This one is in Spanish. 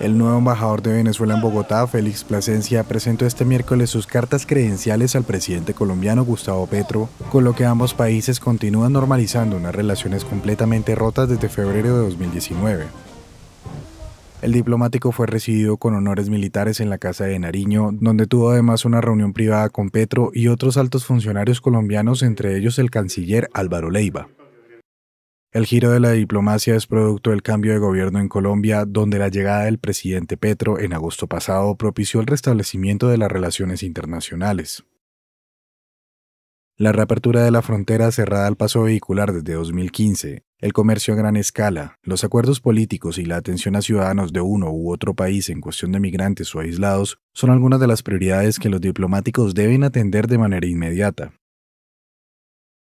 El nuevo embajador de Venezuela en Bogotá, Félix Plasencia, presentó este miércoles sus cartas credenciales al presidente colombiano Gustavo Petro, con lo que ambos países continúan normalizando unas relaciones completamente rotas desde febrero de 2019. El diplomático fue recibido con honores militares en la Casa de Nariño, donde tuvo además una reunión privada con Petro y otros altos funcionarios colombianos, entre ellos el canciller Álvaro Leiva. El giro de la diplomacia es producto del cambio de gobierno en Colombia, donde la llegada del presidente Petro en agosto pasado propició el restablecimiento de las relaciones internacionales. La reapertura de la frontera cerrada al paso vehicular desde 2015, el comercio a gran escala, los acuerdos políticos y la atención a ciudadanos de uno u otro país en cuestión de migrantes o aislados son algunas de las prioridades que los diplomáticos deben atender de manera inmediata.